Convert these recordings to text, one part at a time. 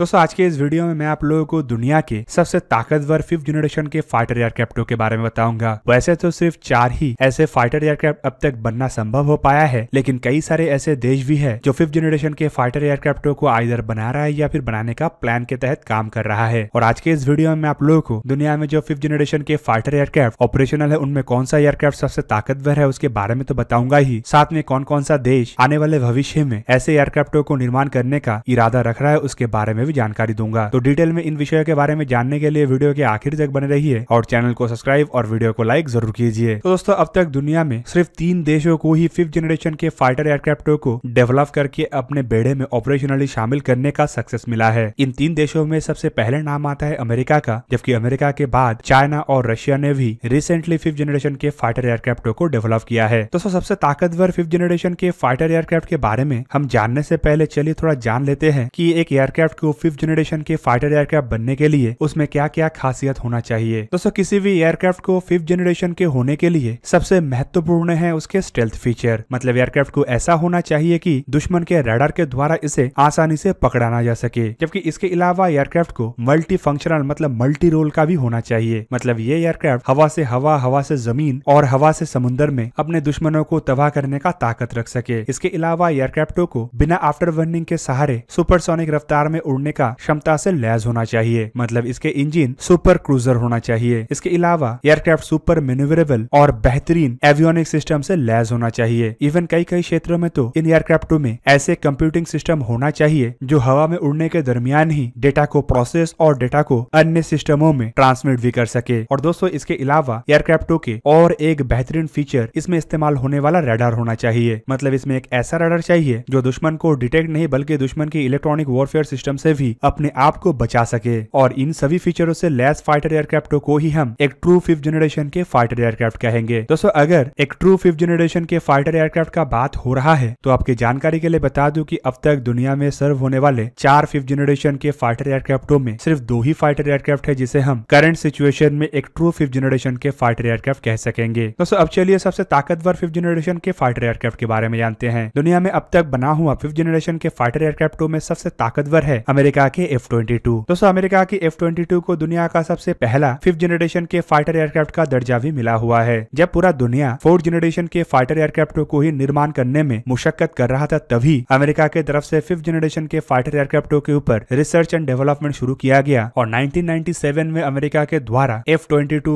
दोस्तों आज के इस वीडियो में मैं आप लोगों को दुनिया के सबसे ताकतवर फिफ्थ जनरेशन के फाइटर एयरक्राफ्टों के बारे में बताऊंगा वैसे तो सिर्फ चार ही ऐसे फाइटर एयरक्राफ्ट अब तक बनना संभव हो पाया है लेकिन कई सारे ऐसे देश भी है जो फिफ्थ जनरेशन के फाइटर एयरक्राफ्टों को आइधर बना रहा है या फिर बनाने का प्लान के तहत काम कर रहा है और आज के इस वीडियो में आप लोगों को दुनिया में जो फिफ्थ जनरेशन के फाइटर एयरक्राफ्ट ऑपरेशनल है उनमें कौन सा एयरक्राफ्ट सबसे ताकतवर है उसके बारे में तो बताऊंगा ही साथ में कौन कौन सा देश आने वाले भविष्य में ऐसे एयरक्राफ्टों को निर्माण करने का इरादा रख रहा है उसके बारे में भी जानकारी दूंगा तो डिटेल में इन विषयों के बारे में जानने के लिए वीडियो के आखिर तक बने रही और चैनल को सब्सक्राइब और वीडियो को लाइक जरूर कीजिए तो दोस्तों अब तक दुनिया में सिर्फ तीन देशों को ही फिफ्थ जनरेशन के फाइटर एयरक्राफ्ट को डेवलप करके अपने बेड़े में ऑपरेशनली शामिल करने का सक्सेस मिला है इन तीन देशों में सबसे पहले नाम आता है अमेरिका का जबकि अमेरिका के बाद चाइना और रशिया ने भी रिसेंटली फिफ्थ जनरेशन के फाइटर एयरक्राफ्टो को डेवलप किया है दोस्तों सबसे ताकतवर फिफ्थ जनरेशन के फाइटर एयरक्राफ्ट के बारे में हम जानने से पहले चलिए थोड़ा जान लेते हैं कि एक एयरक्राफ्ट को फिफ्थ जनरेशन के फाइटर एयरक्राफ्ट बनने के लिए उसमें क्या क्या खासियत होना चाहिए दोस्तों किसी भी एयरक्राफ्ट को फिफ्थ जनरेशन के होने के लिए सबसे महत्वपूर्ण है उसके स्टेल्थ फीचर मतलब एयरक्राफ्ट को ऐसा होना चाहिए की दुश्मन के रेडर के द्वारा इसे आसानी से पकड़ाना जा सके जबकि इसके अलावा एयरक्राफ्ट को मल्टी फंक्शनल मतलब मल्टी रोल का भी होना चाहिए मतलब ये एयरक्राफ्ट हवा से हवा हवा से जमीन और हवा से समुन्द्र में अपने दुश्मनों को तबाह करने का ताकत रख सके इसके अलावा एयरक्राफ्टों को बिना आफ्टर वर्निंग के सहारे सुपरसोनिक रफ्तार में उड़ने करने का क्षमता से लैस होना चाहिए मतलब इसके इंजन सुपर क्रूजर होना चाहिए इसके अलावा एयरक्राफ्ट सुपर मेन्यूवरेबल और बेहतरीन एवियोनिक सिस्टम से लैस होना चाहिए इवन कई कई क्षेत्रों में तो इन एयरक्राफ्टों में ऐसे कंप्यूटिंग सिस्टम होना चाहिए जो हवा में उड़ने के दरमियान ही डेटा को प्रोसेस और डेटा को अन्य सिस्टमों में ट्रांसमिट भी कर सके और दोस्तों इसके अलावा एयरक्राफ्टों के और एक बेहतरीन फीचर इसमें इस्तेमाल होने वाला रेडार होना चाहिए मतलब इसमें एक ऐसा रेडार चाहिए जो दुश्मन को डिटेक्ट नहीं बल्कि दुश्मन की इलेक्ट्रॉनिक वॉरफेयर सिस्टम से भी अपने आप को बचा सके और इन सभी फीचरों से लेस फाइटर एयरक्राफ्टों को ही हम एक ट्रू फिफ्थ जनरेशन के फाइटर एयरक्राफ्ट कहेंगे दोस्तों अगर एक ट्रू फिफ्थ जनरेशन के फाइटर एयरक्राफ्ट का बात हो रहा है तो आपकी जानकारी के लिए बता दूं कि अब तक दुनिया में सर्व होने वाले चार फिफ्थ जनरेशन के फाइटर एयरक्राफ्टों में सिर्फ दो ही फाइटर एयरक्राफ्ट है जिसे हम करंट सिचुएशन में एक ट्रू फिफ्थ जनरेशन के फाइटर एयरक्राफ्ट कह सकेंगे दोस्तों अब चलिए सबसे ताकतवर फिफ्थ जनरेशन के फाइटर एयरक्राफ्ट के बारे में जानते हैं दुनिया में अब तक बना हुआ फिफ्थ जनरेशन के फाइटर एयरक्राफ्टों में सबसे ताकतवर है अमेरिका के एफ ट्वेंटी टू दोस्तों अमेरिका की एफ ट्वेंटी टू को दुनिया का सबसे पहला फिफ्थ जनरेशन के फाइटर एयरक्राफ्ट का दर्जा भी मिला हुआ है जब पूरा दुनिया फोर्थ जनरेशन के फाइटर एयरक्राफ्ट को ही निर्माण करने में मुशक्कत कर रहा था तभी अमेरिका के तरफ से फिफ्थ जनरेशन के फाइटर एयरक्राफ्टों के ऊपर रिसर्च एंड डेवलपमेंट शुरू किया गया और 1997 में अमेरिका के द्वारा एफ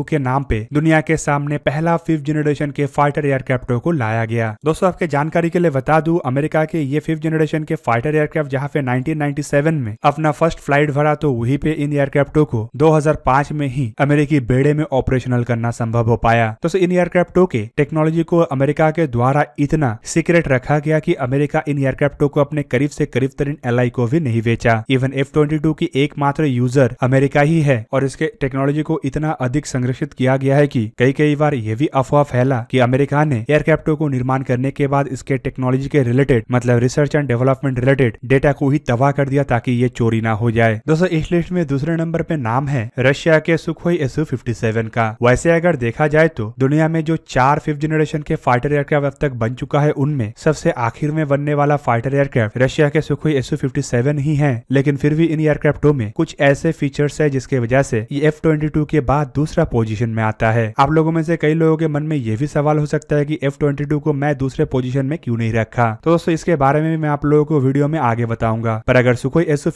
के नाम पे दुनिया के सामने पहला फिफ्थ जनरेशन के फाइटर एयरक्राफ्टों को लाया गया दोस्तों आपके जानकारी के लिए बता दू अमेरिका के ये फिफ्थ जनरेशन के फाइटर एयरक्राफ्ट जहाँ पे 1997 में अपना फर्स्ट फ्लाइट भरा तो वहीं पे इन एयरक्राफ्टों को 2005 में ही अमेरिकी बेड़े में ऑपरेशनल करना संभव हो पाया तो इन एयरक्राफ्टों के टेक्नोलॉजी को अमेरिका के द्वारा इतना सीक्रेट रखा गया कि अमेरिका इन एयरक्राफ्टों को अपने करीब से करीब तरीन एलआई को भी नहीं बेचा इवन एफ ट्वेंटी की एकमात्र यूजर अमेरिका ही है और इसके टेक्नोलॉजी को इतना अधिक संरक्षित किया गया है की कई कई बार ये भी अफवाह फैला की अमेरिका ने एयरक्राफ्टों को निर्माण करने के बाद इसके टेक्नोलॉजी के रिलेटेड मतलब research and development related data को ही तबाह कर दिया ताकि ये चोरी ना हो जाए दोस्तों इस लिस्ट में दूसरे नंबर पे नाम है रशिया के सुखोई एस फिफ्टी सेवन का वैसे अगर देखा जाए तो दुनिया में जो चार फिफ्थ जनरेशन के फाइटर एयरक्राफ्ट अब तक बन चुका है उनमें सबसे आखिर में बनने वाला फाइटर एयरक्राफ्ट रशिया के सुखोई एस फिफ्टी सेवन ही है लेकिन फिर भी इन एयरक्राफ्टों में कुछ ऐसे फीचर्स है जिसके वजह ऐसी एफ ट्वेंटी टू के बाद दूसरा पोजिशन में आता है आप लोगों में से कई लोगों के मन में ये भी सवाल हो सकता है कि एफ ट्वेंटी टू को मैं दूसरे पोजीशन में क्यों नहीं रखा तो दोस्तों इसके बारे में मैं आप लोगों को वीडियो में आगे बताऊंगा पर अगर सुखोई एस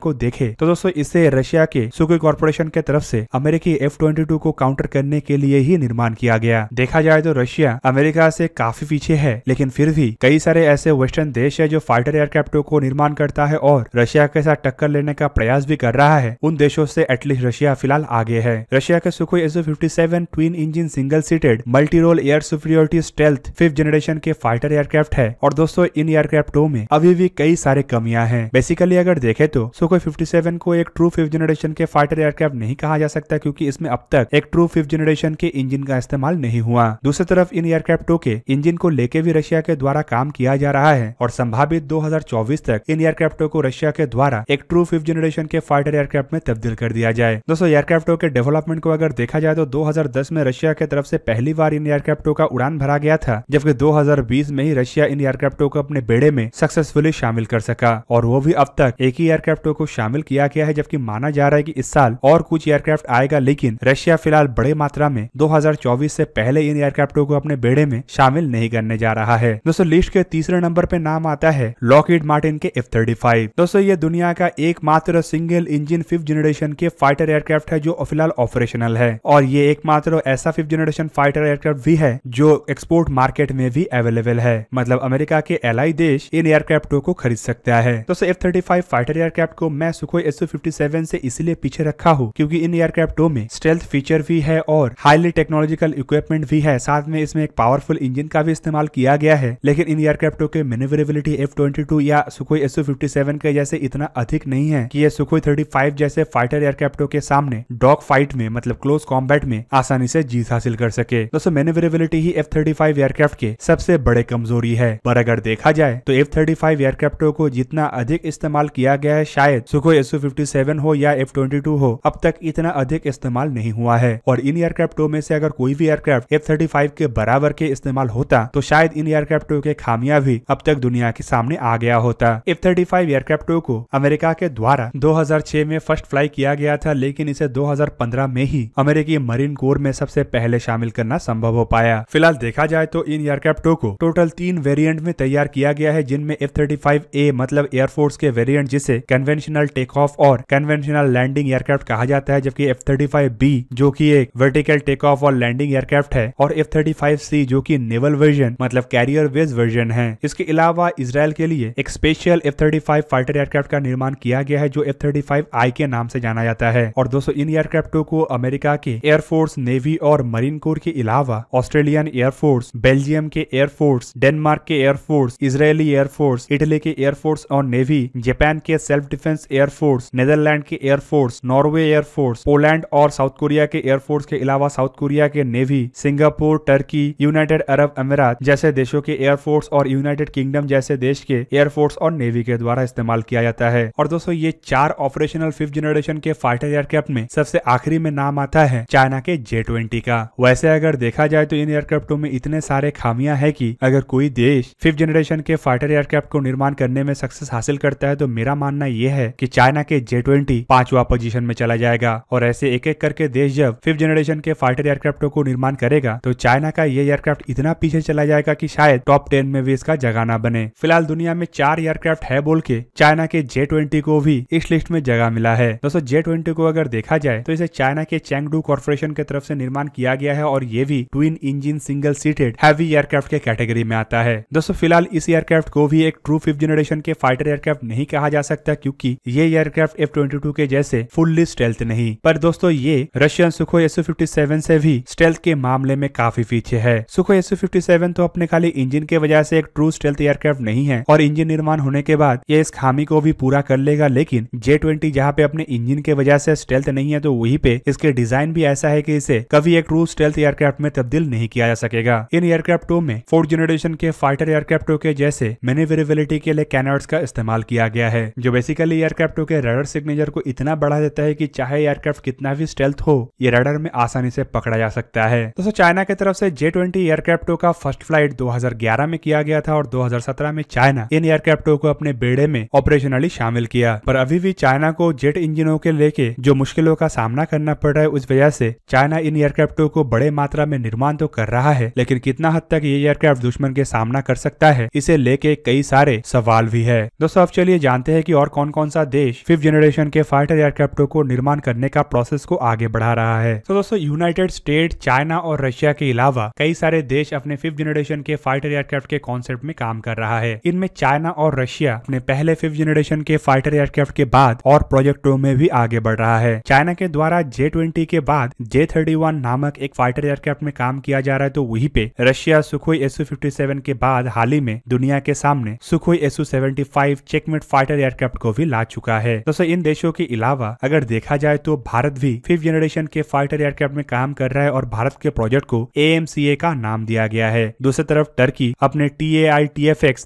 को देखे तो दोस्तों इसे रशिया के सुकोई कॉर्पोरेशन के तरफ से अमेरिकी एफ ट्वेंटी को काउंटर करने के लिए ही निर्माण किया गया देखा जाए तो रशिया अमेरिका से काफी पीछे है लेकिन फिर भी कई सारे ऐसे वेस्टर्न देश है जो फाइटर एयरक्राफ्टों को निर्माण करता है और रशिया के साथ टक्कर लेने का प्रयास भी कर रहा है उन देशों से एटलीस्ट रशिया फिलहाल आगे है रशिया के Sukhoi seven twin engine single seated multi role air superiority stealth fifth generation के फाइटर एयरक्राफ्ट है और दोस्तों इन एयरक्राफ्टों में अभी भी कई सारे कमियां हैं बेसिकली अगर देख देखे तो सुखोई 57 को एक ट्रू फिफ्थ जनरेशन के फाइटर एयरक्राफ्ट नहीं कहा जा सकता क्यूँकी इसमें अब तक एक ट्रू फिफ्थ जनरेशन के इंजन का इस्तेमाल नहीं हुआ दूसरी तरफ इन एयरक्राफ्टों के इंजिन को लेके भी रशिया के द्वारा काम किया जा रहा है और संभावित 2024 तक इन एयरक्राफ्टों को रशिया के द्वारा एक ट्रू फिफ्थ जनरेशन के फाइटर एयरक्राफ्ट में तब्दील कर दिया जाए दोस्तों एयरक्राफ्टों के डेवलपमेंट को अगर देखा जाए तो 2010 में रशिया के तरफ से पहली बार इन एयरक्राफ्टों का उड़ान भरा गया था जबकि 2020 में ही रशिया इन एयरक्राफ्टों को अपने बेड़े में सक्सेसफुली शामिल कर सका और वो भी अब तक एक की एयरक्राफ्टों को शामिल किया गया है जबकि माना जा रहा है कि इस साल और कुछ एयरक्राफ्ट आएगा लेकिन रशिया फिलहाल बड़े मात्रा में 2024 से पहले इन एयरक्राफ्टों को अपने बेड़े में शामिल नहीं करने जा रहा है दोस्तों लिस्ट के तीसरे नंबर पे नाम आता है लॉकेट मार्टिन के एफ थर्टी दोस्तों ये दुनिया का एकमात्र सिंगल इंजिन फिफ्थ जनरेशन के फाइटर एयरक्राफ्ट है जो फिलहाल ऑपरेशनल है और ये एकमात्र ऐसा फिफ्थ जनरेशन फाइटर एयरक्राफ्ट भी है जो एक्सपोर्ट मार्केट में भी अवेलेबल है मतलब अमेरिका के एलआई देश इन एयरक्राफ्टों को खरीद सकता है दोस्तों F thirty five fighter fighter aircraft को मैं सुखोई सेवन से इसलिए पीछे रखा हूँ क्योंकि इन एयरक्राफ्टों में स्ट्रेल्थ फीचर भी है और हाईली टेक्नोलॉजिकल इक्विपमेंट भी है साथ में इसमें एक पावरफुल इंजन का भी इस्तेमाल किया गया है लेकिन इन एयरक्राफ्टों के मेनेवरेबिलिटी एफ या सुखोई सेवन के जैसे इतना अधिक नहीं है की ये सुखोई थर्टी फाइव जैसे फाइटर एयरक्राफ्टों के सामने डॉग फाइट में मतलब क्लोज कॉम्बैट में आसानी से जीत हासिल कर सके दोस्तों मेनेवरेबिलिटी ही एफ एयरक्राफ्ट के सबसे बड़े कमजोरी है पर अगर देखा जाए तो एफ थर्टी फाइव एयरक्राफ्टों को जितना अधिक इस्तेमाल किया गया है शायद सुखो एसओ फिफ्टी हो या एफ ट्वेंटी हो अब तक इतना अधिक इस्तेमाल नहीं हुआ है और इन एयरक्राफ्टों में से अगर कोई भी एयरक्राफ्ट एफ थर्टी फाइव के बराबर के इस्तेमाल होता तो शायद इन एयरक्राफ्टों के खामिया भी अब तक दुनिया के सामने आ गया होता एफ थर्टी फाइव एयरक्राफ्टो को अमेरिका के द्वारा 2006 में फर्स्ट फ्लाई किया गया था लेकिन इसे 2015 में ही अमेरिकी मरीन कोर में सबसे पहले शामिल करना संभव हो पाया फिलहाल देखा जाए तो इन एयरक्राफ्टो को टोटल तीन वेरियंट में तैयार किया गया है जिनमें एफ थर्टी ए मतलब एयरफोर्स के वेरियंट जिसे जिसे कन्वेंशनल टेक ऑफ और कन्वेंशनल लैंडिंग एयरक्राफ्ट कहा जाता है जबकि एफ थर्टी फाइव बी जो की एक वर्टिकल टेक ऑफ और लैंडिंग एयरक्राफ्ट है और एफ थर्टी फाइव सी जो की नेवल वर्जन मतलब कैरियर वेज वर्जन है इसके अलावा इसराइल के लिए एक special F thirty five fighter aircraft का निर्माण किया गया है जो एफ थर्टी फाइव आई के नाम से जाना जाता है और दोस्तों इन एयरक्राफ्टों को अमेरिका के एयरफोर्स नेवी और मरीन कोर के अलावा ऑस्ट्रेलियन एयरफोर्स बेल्जियम के एयरफोर्स डेनमार्क के एयरफोर्स इसराइली एयरफोर्स इटली के एयरफोर्स और नेवी जापान के सेल्फ डिफेंस एयरफोर्स नेदरलैंड के एयरफोर्स नॉर्वे एयरफोर्स पोलैंड और साउथ कोरिया के एयरफोर्स के अलावा साउथ कोरिया के navy Singapore Turkey United Arab Emirates जैसे देशों के एयरफोर्स और यूनाइटेड किंगडम जैसे देश के एयरफोर्स और नेवी के द्वारा इस्तेमाल किया जाता है और दोस्तों ये चार ऑपरेशनल फिफ्थ जनरेशन के फाइटर एयरक्राफ्ट में सबसे आखिरी में नाम आता है चाइना के जे ट्वेंटी का वैसे अगर देखा जाए तो इन एयरक्राफ्टों में इतने सारे खामियां है की अगर कोई देश फिफ्थ जनरेशन के फाइटर एयरक्राफ्ट को निर्माण करने में सक्सेस हासिल करता है तो मेरा मान मानना यह है कि चाइना के जे ट्वेंटी पांचवा पोजीशन में चला जाएगा और ऐसे एक एक करके देश जब फिफ्थ जनरेशन के फाइटर एयरक्राफ्टों को निर्माण करेगा तो चाइना का ये एयरक्राफ्ट इतना पीछे चला जाएगा की शायद टॉप टेन में भी इसका जगह न बने फिलहाल दुनिया में चार एयरक्राफ्ट है बोल के चाइना के जे ट्वेंटी को भी इस लिस्ट में जगह मिला है दोस्तों जे ट्वेंटी को अगर देखा जाए तो इसे चाइना के चैंगडू कॉर्पोरेशन के तरफ से निर्माण किया गया है और ये भी twin engine single seated heavy aircraft के कैटेगरी में आता है दोस्तों फिलहाल इस एयरक्राफ्ट को भी एक ट्रू फिफ्थ जनरेशन के फाइटर एयरक्राफ्ट नहीं कहा जा सकता सकता क्योंकि ये एयरक्राफ्ट एफ ट्वेंटी के जैसे फुल्ली स्टेल्थ नहीं पर दोस्तों ये रशियन सुखो एसो फिफ्टी से भी स्टेल्थ के मामले में काफी पीछे है सुखो सेवन तो अपने खाली इंजन के वजह से एक ट्रू स्टेल्थ एयरक्राफ्ट नहीं है और इंजन निर्माण होने के बाद ये इस खामी को भी पूरा कर लेगा लेकिन जे ट्वेंटी जहाँ पे अपने इंजन के वजह से स्टेल्थ नहीं है तो वही पे इसके डिजाइन भी ऐसा है की इसे कभी एक ट्रू स्टेल्थ एयरक्राफ्ट में तब्दील नहीं किया जा सकेगा इन एयरक्राफ्टों में फोर्थ जनरेशन के फाइटर एयरक्राफ्टों के जैसे मैनिवेरेबिलिटी के लिए कैनर्ड्स का इस्तेमाल किया गया है जो बेसिकली एयरक्राफ्टों के रडर सिग्नेचर को इतना बढ़ा देता है कि चाहे एयरक्राफ्ट कितना भी स्टेल्थ हो ये रडर में आसानी से पकड़ा जा सकता है दोस्तों चाइना की तरफ से जे ट्वेंटी एयरक्राफ्टों का फर्स्ट फ्लाइट 2011 में किया गया था और 2017 में चाइना इन एयरक्राफ्टों को अपने बेड़े में ऑपरेशनली शामिल किया पर अभी भी चाइना को जेट इंजिनों के लेके जो मुश्किलों का सामना करना पड़ रहा है उस वजह से चाइना इन एयरक्राफ्टों को बड़े मात्रा में निर्माण तो कर रहा है लेकिन कितना हद तक ये एयरक्राफ्ट दुश्मन के सामना कर सकता है इसे लेके कई सारे सवाल भी है दोस्तों अब चलिए जानते हैं की की और कौन कौन सा देश फिफ्थ जनरेशन के फाइटर एयरक्राफ्टों को निर्माण करने का प्रोसेस को आगे बढ़ा रहा है तो दोस्तों यूनाइटेड स्टेट चाइना और रशिया के अलावा कई सारे देश अपने फिफ्थ जनरेशन के फाइटर एयरक्राफ्ट के कॉन्सेप्ट में काम कर रहा है इनमें चाइना और रशिया अपने पहले फिफ्थ जनरेशन के फाइटर एयरक्राफ्ट के बाद और प्रोजेक्टों में भी आगे बढ़ रहा है चाइना के द्वारा जे ट्वेंटी के बाद जे थर्टी वन नामक एक फाइटर एयरक्राफ्ट में काम किया जा रहा है तो वही पे Russia Sukhoi SU fifty seven के बाद हाल ही में दुनिया के सामने Sukhoi SU seventy five checkmate fighter aircraft aircraft को भी ला चुका है दोस्तों इन देशों के अलावा अगर देखा जाए तो भारत भी फिफ्थ जनरेशन के फाइटर एयरक्राफ्ट में काम कर रहा है और भारत के प्रोजेक्ट को ए का नाम दिया गया है दूसरी तरफ टर्की अपने टी ए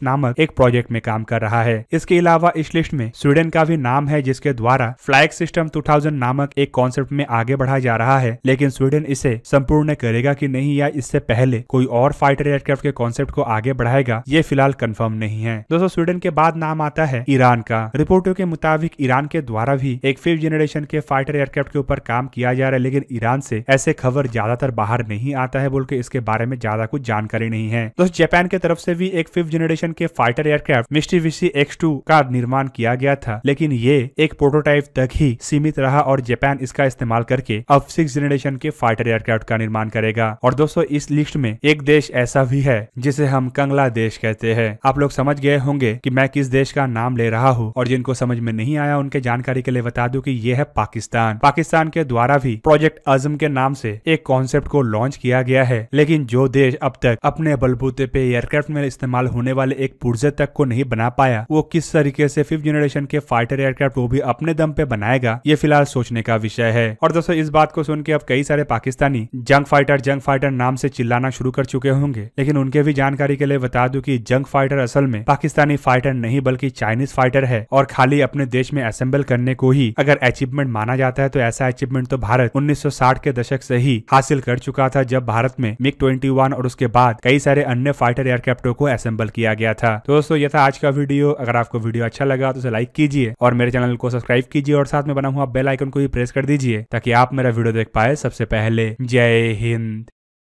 नामक एक प्रोजेक्ट में काम कर रहा है इसके अलावा इस लिस्ट में स्वीडन का भी नाम है जिसके द्वारा फ्लैग सिस्टम 2000 नामक एक कॉन्सेप्ट में आगे बढ़ा जा रहा है लेकिन स्वीडन इसे संपूर्ण करेगा कि नहीं या इससे पहले कोई और फाइटर एयरक्राफ्ट के कॉन्सेप्ट को आगे बढ़ाएगा ये फिलहाल कंफर्म नहीं है दोस्तों स्वीडन के बाद नाम आता है ईरान का था रिपोर्टों के मुताबिक ईरान के द्वारा भी एक फिफ्थ जनरेशन के फाइटर एयरक्राफ्ट के ऊपर काम किया जा रहा है लेकिन ईरान से ऐसे खबर ज्यादातर बाहर नहीं आता है बोल के इसके बारे में ज्यादा कुछ जानकारी नहीं है तो जापान के तरफ से भी एक फिफ्थ जनरेशन के fighter aircraft Mitsubishi X two का निर्माण किया गया था लेकिन ये एक प्रोटोटाइप तक ही सीमित रहा और जापान इसका इस्तेमाल करके अब सिक्स जनरेशन के फाइटर एयरक्राफ्ट का निर्माण करेगा और दोस्तों इस लिस्ट में एक देश ऐसा भी है जिसे हम कंगला देश कहते हैं आप लोग समझ गए होंगे कि मैं किस देश का नाम ले रहा हूँ और जिनको समझ में नहीं आया उनके जानकारी के लिए बता दू की ये है पाकिस्तान पाकिस्तान के द्वारा भी प्रोजेक्ट अजम के नाम से एक कॉन्सेप्ट को लॉन्च किया गया है लेकिन जो देश अब तक अपने बलबूते पे एयरक्राफ्ट में इस्तेमाल होने वाले एक पुर्जे तक को नहीं बना पाया वो किस तरीके से फिफ्थ जनरेशन के फाइटर एयरक्राफ्ट वो भी अपने दम पे बनाएगा ये फिलहाल सोचने का विषय है और दोस्तों इस बात को सुन के अब कई सारे पाकिस्तानी जंग फाइटर जंग फाइटर नाम से चिल्लाना शुरू कर चुके होंगे लेकिन उनके भी जानकारी के लिए बता दू की जंग फाइटर असल में पाकिस्तानी फाइटर नहीं बल्कि चाइनीज फाइटर है और खाली अपने देश में असेंबल करने को ही अगर अचीवमेंट माना जाता है तो ऐसा अचीवमेंट तो भारत 1960 के दशक से ही हासिल कर चुका था जब भारत में मिग 21 और उसके बाद कई सारे अन्य फाइटर एयरक्राफ्टों को असेंबल किया गया था तो दोस्तों यह था आज का वीडियो अगर आपको वीडियो अच्छा लगा तो उसे लाइक कीजिए और मेरे चैनल को सब्सक्राइब कीजिए और साथ में बना हुआ बेल आइकन को भी प्रेस कर दीजिए ताकि आप मेरा वीडियो देख पाए सबसे पहले जय हिंद